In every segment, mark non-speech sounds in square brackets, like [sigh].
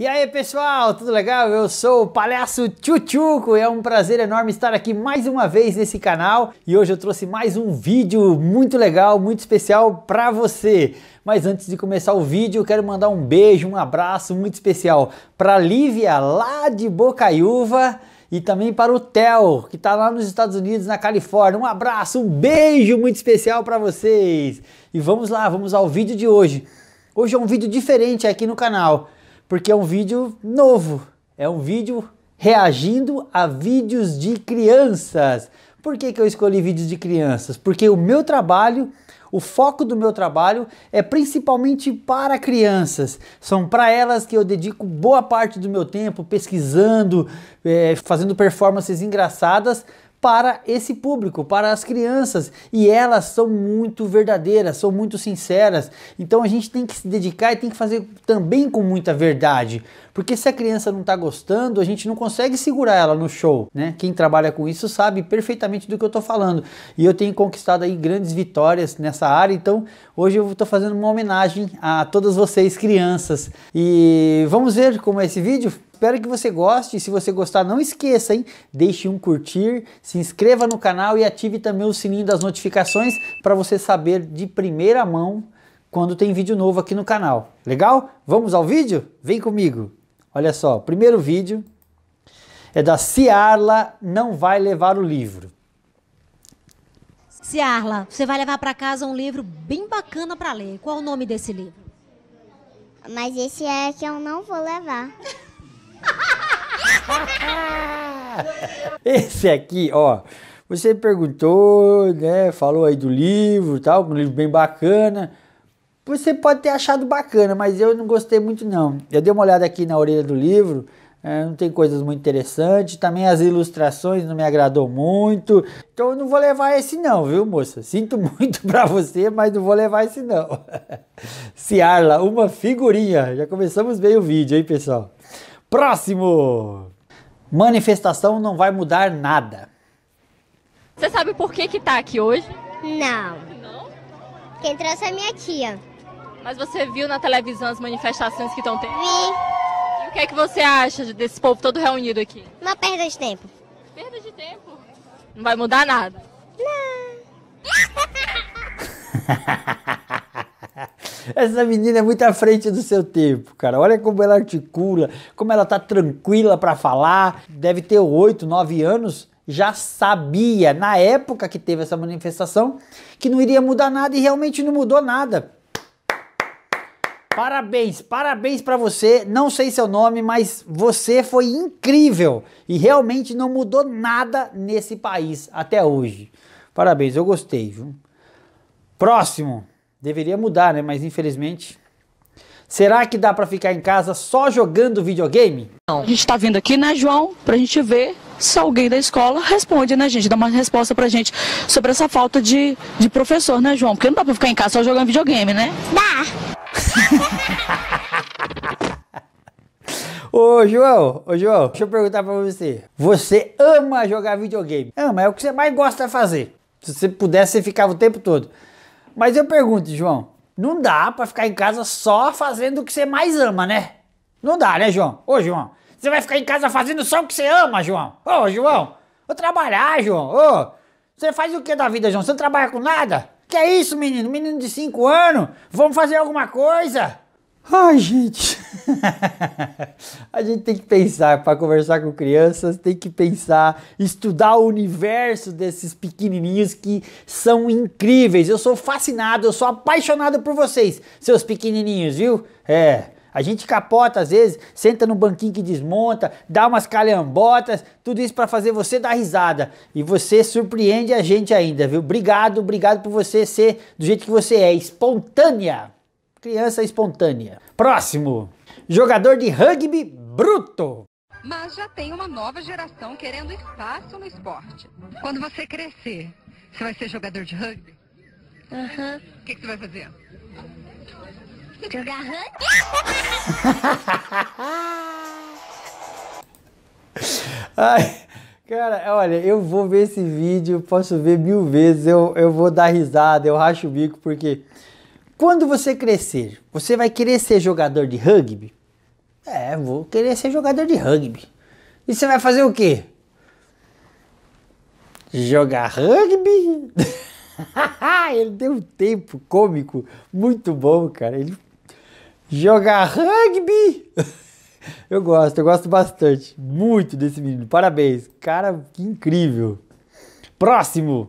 E aí pessoal, tudo legal? Eu sou o Palhaço Tchutchuco e é um prazer enorme estar aqui mais uma vez nesse canal e hoje eu trouxe mais um vídeo muito legal, muito especial para você. Mas antes de começar o vídeo, eu quero mandar um beijo, um abraço muito especial para Lívia lá de Bocaiúva e também para o Theo, que está lá nos Estados Unidos, na Califórnia. Um abraço, um beijo muito especial para vocês. E vamos lá, vamos ao vídeo de hoje. Hoje é um vídeo diferente aqui no canal porque é um vídeo novo, é um vídeo reagindo a vídeos de crianças. Por que, que eu escolhi vídeos de crianças? Porque o meu trabalho, o foco do meu trabalho é principalmente para crianças. São para elas que eu dedico boa parte do meu tempo pesquisando, é, fazendo performances engraçadas para esse público, para as crianças, e elas são muito verdadeiras, são muito sinceras. Então a gente tem que se dedicar e tem que fazer também com muita verdade, porque se a criança não está gostando, a gente não consegue segurar ela no show, né? Quem trabalha com isso sabe perfeitamente do que eu estou falando. E eu tenho conquistado aí grandes vitórias nessa área, então hoje eu estou fazendo uma homenagem a todas vocês crianças. E vamos ver como é esse vídeo? Espero que você goste. Se você gostar, não esqueça, hein? Deixe um curtir, se inscreva no canal e ative também o sininho das notificações para você saber de primeira mão quando tem vídeo novo aqui no canal. Legal? Vamos ao vídeo? Vem comigo! Olha só, primeiro vídeo é da Ciarla não vai levar o livro. Ciarla, você vai levar para casa um livro bem bacana para ler. Qual o nome desse livro? Mas esse é que eu não vou levar. [laughs] esse aqui, ó. Você perguntou, né? Falou aí do livro, tal, um livro bem bacana você pode ter achado bacana, mas eu não gostei muito não. Eu dei uma olhada aqui na orelha do livro, é, não tem coisas muito interessantes, também as ilustrações não me agradou muito, então eu não vou levar esse não, viu moça? Sinto [laughs] muito pra você, mas não vou levar esse não. Ciarla, [laughs] uma figurinha, já começamos bem o vídeo, hein pessoal? Próximo! Manifestação não vai mudar nada. Você sabe por que que tá aqui hoje? Não. Quem trouxe é minha tia. Mas você viu na televisão as manifestações que estão tendo? Vi. E o que é que você acha desse povo todo reunido aqui? Uma perda de tempo. Perda de tempo? Não vai mudar nada? Não. [laughs] Essa menina é muito à frente do seu tempo, cara. Olha como ela articula, como ela tá tranquila para falar. Deve ter oito, nove anos. Já sabia, na época que teve essa manifestação, que não iria mudar nada e realmente não mudou nada. Parabéns, parabéns para você. Não sei seu nome, mas você foi incrível e realmente não mudou nada nesse país até hoje. Parabéns, eu gostei. Viu? Próximo. Deveria mudar, né? Mas infelizmente. Será que dá para ficar em casa só jogando videogame? Não. A gente tá vindo aqui, né, João, pra gente ver se alguém da escola responde, né, gente? Dá uma resposta pra gente sobre essa falta de, de professor, né, João? Porque não dá pra ficar em casa só jogando videogame, né? Dá. Ô João, ô João, deixa eu perguntar pra você. Você ama jogar videogame? Ama, é o que você mais gosta de fazer. Se você pudesse, você ficava o tempo todo. Mas eu pergunto, João, não dá pra ficar em casa só fazendo o que você mais ama, né? Não dá, né, João? Ô João, você vai ficar em casa fazendo só o que você ama, João? Ô João, vou trabalhar, João. Ô, você faz o que da vida, João? Você não trabalha com nada? Que é isso, menino? Menino de 5 anos? Vamos fazer alguma coisa? Ai, gente. [laughs] a gente tem que pensar para conversar com crianças, tem que pensar, estudar o universo desses pequenininhos que são incríveis. Eu sou fascinado, eu sou apaixonado por vocês, seus pequenininhos, viu? É. A gente capota às vezes, senta no banquinho que desmonta, dá umas calhambotas, tudo isso para fazer você dar risada. E você surpreende a gente ainda, viu? Obrigado, obrigado por você ser do jeito que você é, espontânea. Criança espontânea. Próximo. Jogador de rugby bruto. Mas já tem uma nova geração querendo espaço no esporte. Quando você crescer, você vai ser jogador de rugby? Aham. Uhum. O que, que você vai fazer? Tô [laughs] Ai, cara, olha, eu vou ver esse vídeo, posso ver mil vezes, eu, eu vou dar risada, eu racho o bico, porque quando você crescer, você vai querer ser jogador de rugby? É, vou querer ser jogador de rugby. E você vai fazer o quê? Jogar rugby? [laughs] ele deu um tempo cômico muito bom, cara. Ele Jogar rugby! [laughs] eu gosto, eu gosto bastante. Muito desse menino. Parabéns. Cara, que incrível. Próximo.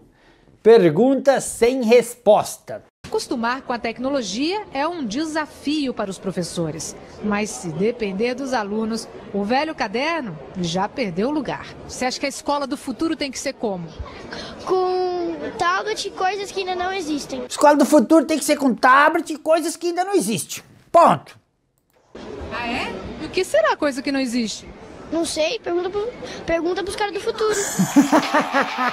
Pergunta sem resposta. Acostumar com a tecnologia é um desafio para os professores, mas se depender dos alunos, o velho caderno já perdeu lugar. Você acha que a escola do futuro tem que ser como? Com tablet e coisas que ainda não existem. Escola do futuro tem que ser com tablet e coisas que ainda não existem. Ponto. Ah, é? E o que será coisa que não existe? Não sei, pergunta, pro, pergunta pros caras do futuro.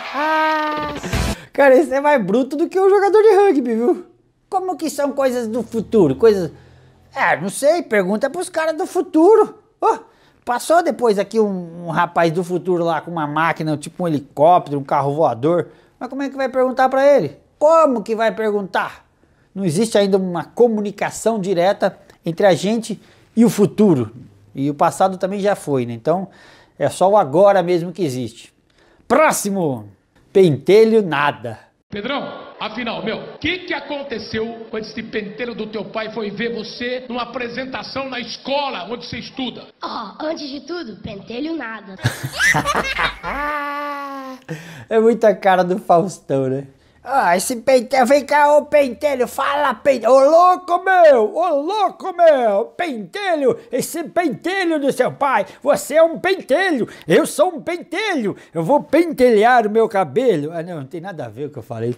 [laughs] cara, esse é mais bruto do que um jogador de rugby, viu? Como que são coisas do futuro? Coisas. É, não sei, pergunta pros caras do futuro. Oh, passou depois aqui um, um, rapaz do futuro lá com uma máquina, tipo um helicóptero, um carro voador. Mas como é que vai perguntar para ele? Como que vai perguntar? não existe ainda uma comunicação direta entre a gente e o futuro. E o passado também já foi, né? Então é só o agora mesmo que existe. Próximo! Pentelho nada. Pedrão, afinal, meu, o que, que aconteceu quando esse pentelho do teu pai foi ver você numa apresentação na escola onde você estuda? Ó, oh, antes de tudo, pentelho nada. [laughs] é muita cara do Faustão, né? Ah, esse pentelho, vem cá, ô pentelho, fala pentelho, ô louco meu, ô louco meu, pentelho, esse pentelho do seu pai, você é um pentelho, eu sou um pentelho, eu vou pentelhar o meu cabelo. Ah, não, não tem nada a ver com o que eu falei.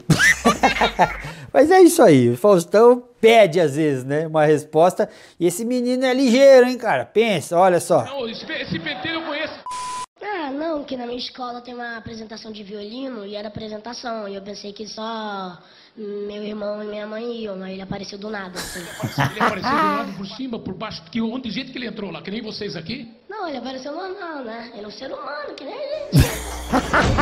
[laughs] Mas é isso aí, o Faustão pede às vezes, né, uma resposta, e esse menino é ligeiro, hein, cara, pensa, olha só. Não, esse, esse pentelho eu conheço. Ah, não, que na minha escola tem uma apresentação de violino e era apresentação. E eu pensei que só meu irmão e minha mãe iam, mas ele apareceu do nada, assim. Ele apareceu do lado, por cima, por baixo, que onde, jeito que ele entrou lá, que nem vocês aqui? Não, ele apareceu normal, né? Ele é um ser humano, que nem ele.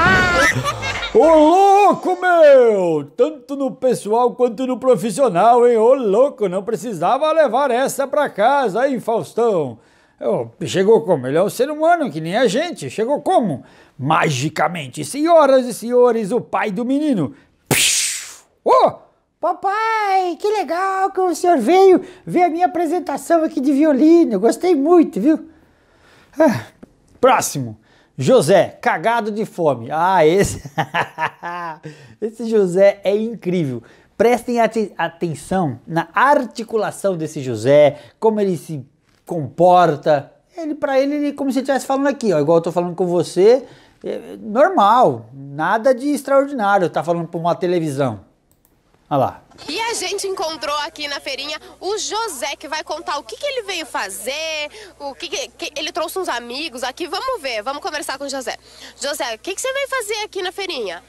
[laughs] Ô louco, meu! Tanto no pessoal quanto no profissional, hein? Ô louco, não precisava levar essa pra casa, hein, Faustão? Chegou como? Ele é um ser humano que nem a gente. Chegou como? Magicamente. Senhoras e senhores, o pai do menino. Oh, papai, que legal que o senhor veio ver a minha apresentação aqui de violino. Gostei muito, viu? Ah, próximo. José, cagado de fome. Ah, esse. [laughs] esse José é incrível. Prestem atenção na articulação desse José, como ele se comporta. Ele, para ele, ele, como se estivesse falando aqui, ó, igual eu tô falando com você, é normal, nada de extraordinário, tá falando para uma televisão. Olha lá. E a gente encontrou aqui na feirinha o José, que vai contar o que, que ele veio fazer, o que, que, que, ele trouxe uns amigos aqui. Vamos ver, vamos conversar com o José. José, o que, que você veio fazer aqui na feirinha?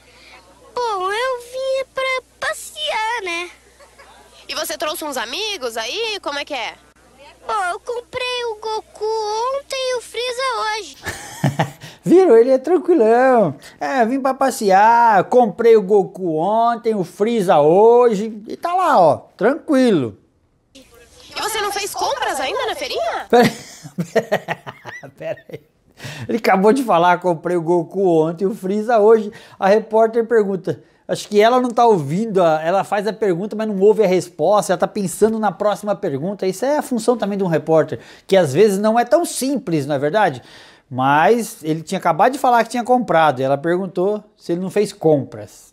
Bom, eu vim pra passear, né? E você trouxe uns amigos aí? Como é que é? Oh, eu comprei o Goku ontem e o Freeza hoje. [laughs] Viram? Ele é tranquilão. É, vim pra passear, comprei o Goku ontem, o Freeza hoje. E tá lá, ó, tranquilo. E você não fez compras ainda na feirinha? Peraí. [laughs] Peraí. [laughs] Ele acabou de falar, comprei o Goku ontem, o Freeza hoje. A repórter pergunta. Acho que ela não tá ouvindo, ela faz a pergunta, mas não ouve a resposta, ela tá pensando na próxima pergunta. Isso é a função também de um repórter, que às vezes não é tão simples, não é verdade? Mas ele tinha acabado de falar que tinha comprado, e ela perguntou se ele não fez compras.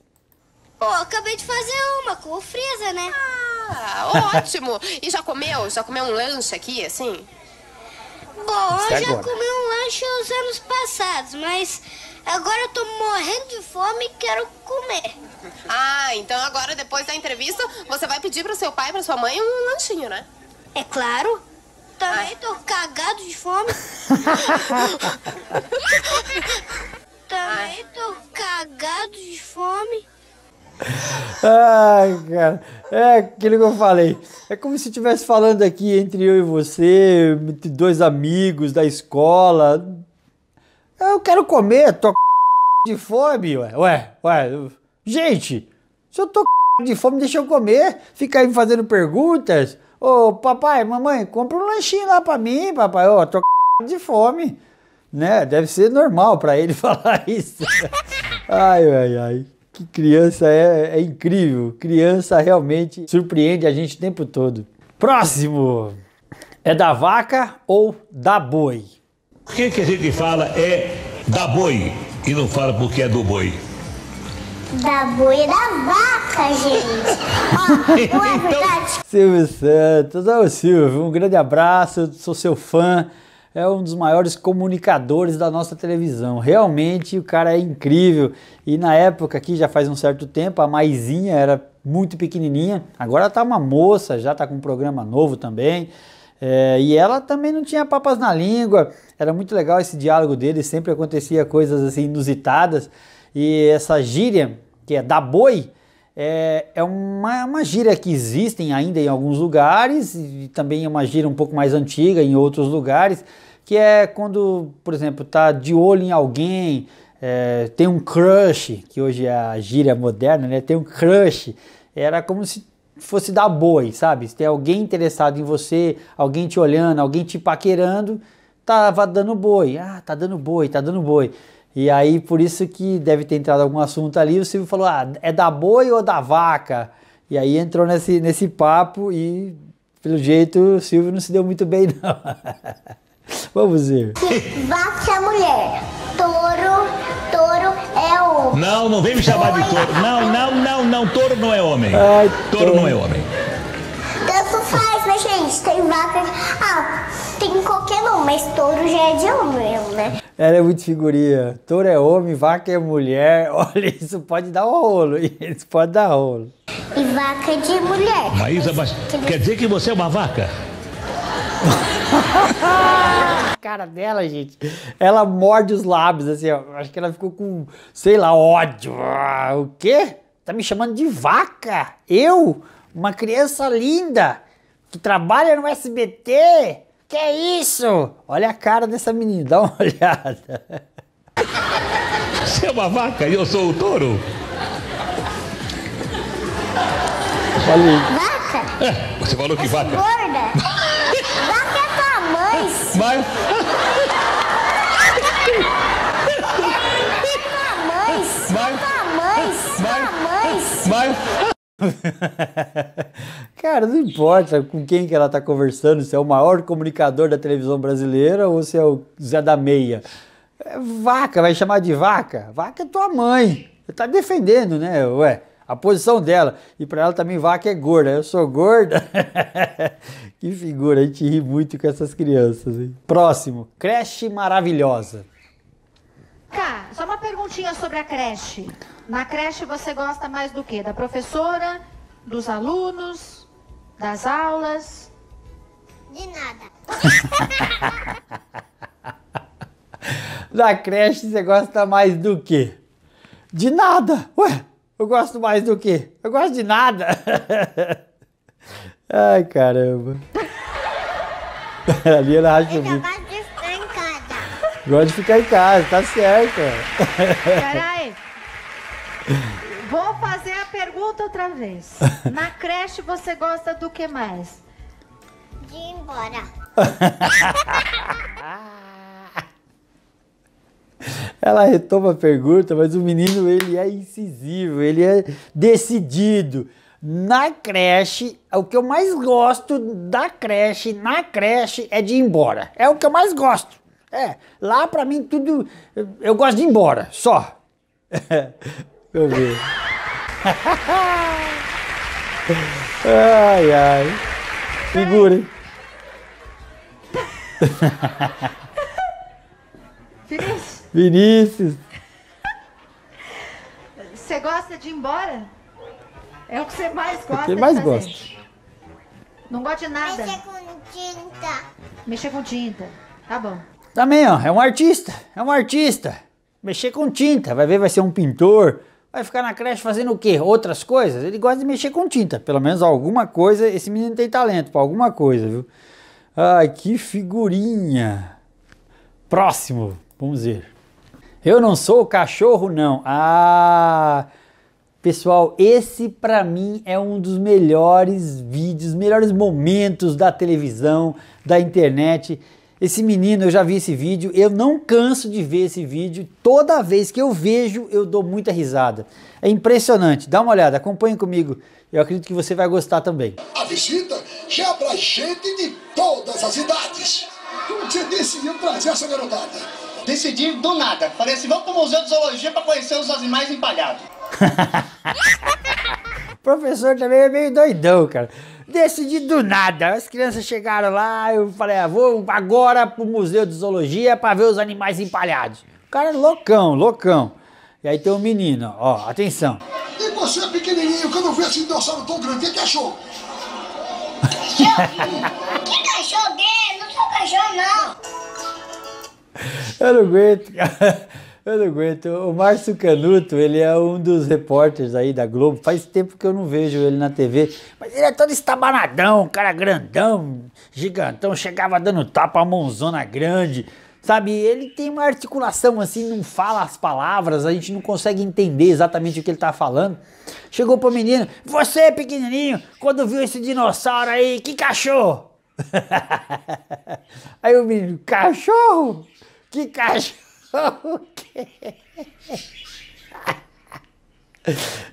Pô, oh, acabei de fazer uma com o Freeza, né? Ah, ótimo! e já comeu? Já comeu um lanche aqui, assim? Bom, Até eu já agora. comi um lanche os anos passados, mas agora eu tô morrendo de fome e quero comer. Ah, então agora, depois da entrevista, você vai pedir pro seu pai e pra sua mãe um lanchinho, né? É claro. Também Ai. Ah. tô cagado de fome. [laughs] Também Ai. tô cagado de fome. Ai, cara. É aquilo que eu falei. É como se estivesse falando aqui entre eu e você, entre dois amigos da escola. Eu quero comer, tô de fome, ué. Ué, ué. Gente, se eu tô de fome, deixa eu comer. Fica aí me fazendo perguntas. Ô, papai, mamãe, compra um lanchinho lá pra mim, papai. Ô, tô de fome. Né? Deve ser normal pra ele [laughs] falar isso. ai, ai, ai que criança é, é incrível. Criança realmente surpreende a gente o tempo todo. Próximo! É da vaca ou da boi? O que, que a gente fala é da boi e não fala porque é do boi? Da boi e da vaca, gente. Ó, [laughs] é então... é verdade. Silvio Santos, é o Silvio, um grande abraço, sou seu fã é um dos maiores comunicadores da nossa televisão. Realmente o cara é incrível. E na época aqui, já faz um certo tempo, a Maisinha era muito pequenininha. Agora tá uma moça, já tá com um programa novo também. É, e ela também não tinha papas na língua. Era muito legal esse diálogo dele, sempre acontecia coisas assim inusitadas. E essa gíria, que é da boi, é, é uma, uma, gíria que existem ainda em alguns lugares, e também é uma gíria um pouco mais antiga em outros lugares, que é quando, por exemplo, tá de olho em alguém, é, tem um crush, que hoje é a gíria moderna, né? Tem um crush, era como se fosse dar boi, sabe? Se tem alguém interessado em você, alguém te olhando, alguém te paquerando, tava dando boi, ah, tá dando boi, tá dando boi. E aí, por isso que deve ter entrado algum assunto ali, o Silvio falou, ah, é da boi ou da vaca? E aí entrou nesse, nesse papo e, pelo jeito, o Silvio não se deu muito bem, [laughs] não. Vamos ver. Vaca é mulher, touro, touro é homem. Não, não vem me chamar de touro. É não, não, não, não, touro não é homem. Ai, touro, não é homem. Tanto faz, né, gente? Tem vaca... Ah, tem qualquer nome, mas touro já é de homem, né? Era é muito figurinha. Touro é homem, vaca é mulher. [laughs] Olha, isso pode dar rolo. Isso pode dar rolo. E vaca é de mulher. Maísa, mas quer dizer que você é uma vaca? [laughs] cara dela, gente. Ela morde os lábios, assim, ó. Acho que ela ficou com, sei lá, ódio. Ah, o quê? Tá me chamando de vaca? Eu? Uma criança linda que trabalha no SBT? Que isso? Olha a cara dessa menina, dá uma [laughs] olhada. Você é uma vaca e eu sou o touro? Falei. Vaca? É, você falou que Essa vaca. Gorda? [laughs] vaca é tua mãe. [laughs] Cara, não importa com quem que ela está conversando, se é o maior comunicador da televisão brasileira ou se é o Zé da Meia. É vaca, vai chamar de vaca? Vaca é tua mãe. Você tá defendendo, né? Ué, a posição dela. E para ela também vaca é gorda. Eu sou gorda. [laughs] que figura, a gente ri muito com essas crianças. Hein? Próximo, creche maravilhosa. Cá, só uma perguntinha sobre a creche. Na creche você gosta mais do que? Da professora, dos alunos, das aulas? De nada. [laughs] Na creche você gosta mais do que? De nada. Ué, eu gosto mais do que? Eu gosto de nada. [laughs] Ai, caramba. [laughs] Ali ela racha o Gosta de ficar em casa, tá certo. Carai. Vou fazer a pergunta outra vez. Na creche você gosta do que mais? De ir embora. [laughs] Ela retoma a pergunta, mas o menino ele é incisivo, ele é decidido. Na creche, o que eu mais gosto da creche, na creche é de ir embora. É o que eu mais gosto. É, lá pra mim tudo. Eu, gosto de ir embora, só. [laughs] eu vi. ai, ai. Segure. Vinícius. Vinícius. Você gosta de ir embora? É o que você mais é gosta. O Você mais gosta. Não gosta de nada. Mexer com tinta. Mexer com tinta. Tá bom. Também, ó, é um artista, é um artista. Mexer com tinta, vai ver, vai ser um pintor. Vai ficar na creche fazendo o quê? Outras coisas? Ele gosta de mexer com tinta, pelo menos alguma coisa. Esse menino tem talento para alguma coisa, viu? Ai, que figurinha. Próximo, vamos ver. Eu não sou cachorro, não. Ah, pessoal, esse para mim é um dos melhores vídeos, melhores momentos da televisão, da internet esse menino, eu já vi esse vídeo, eu não canso de ver esse vídeo. Toda vez que eu vejo, eu dou muita risada. É impressionante. Dá uma olhada, acompanhe comigo. Eu acredito que você vai gostar também. A visita já é pra gente de todas as idades. Como você decidiu trazer essa garotada? Decidi do nada. Falei assim, vamos pro Museu de Zoologia para conhecer os animais empalhados. [laughs] professor também é meio doidão, cara. Decidi do nada. As crianças chegaram lá, eu falei, ah, vou agora pro Museu de Zoologia pra ver os animais empalhados. O cara é loucão, loucão. E aí tem um menino, ó, atenção. E você é pequenininho, quando vi esse dinossauro tão grande, o que é achou? que cachorro dele? É? Não sou cachorro, não. Eu não aguento, cara. Eu não aguento. O Márcio Canuto, ele é um dos repórteres aí da Globo. Faz tempo que eu não vejo ele na TV. Mas ele é todo estabanadão, cara grandão, gigantão. Chegava dando tapa, mãozona grande. Sabe, ele tem uma articulação assim, não fala as palavras, a gente não consegue entender exatamente o que ele tá falando. Chegou pro menino, você pequenininho, quando viu esse dinossauro aí, que cachorro? [laughs] aí o menino, cachorro? Que cachorro? [laughs]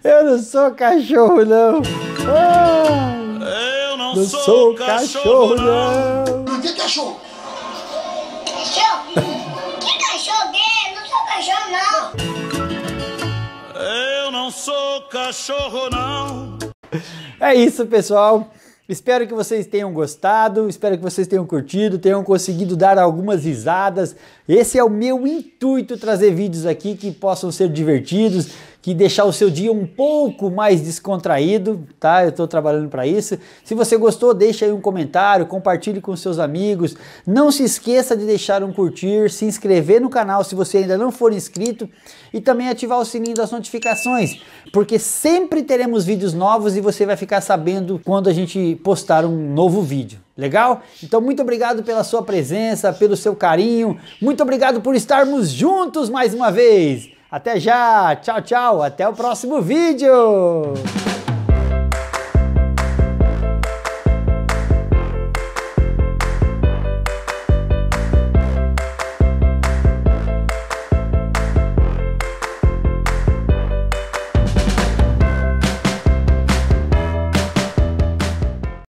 Eu não sou cachorro, não. Ah, eu não, não sou, sou cachorro, cachorro, não. Que cachorro? Cachorro? que cachorro é? Não sou cachorro, não. Eu não sou cachorro, não. É isso, pessoal. Espero que vocês tenham gostado, espero que vocês tenham curtido, tenham conseguido dar algumas risadas. Esse é o meu intuito trazer vídeos aqui que possam ser divertidos que deixar o seu dia um pouco mais descontraído, tá? Eu estou trabalhando para isso. Se você gostou, deixa aí um comentário, compartilhe com seus amigos. Não se esqueça de deixar um curtir, se inscrever no canal se você ainda não for inscrito e também ativar o sininho das notificações, porque sempre teremos vídeos novos e você vai ficar sabendo quando a gente postar um novo vídeo. Legal? Então, muito obrigado pela sua presença, pelo seu carinho, muito obrigado por estarmos juntos mais uma vez. Até já! Tchau, tchau! Até o próximo vídeo!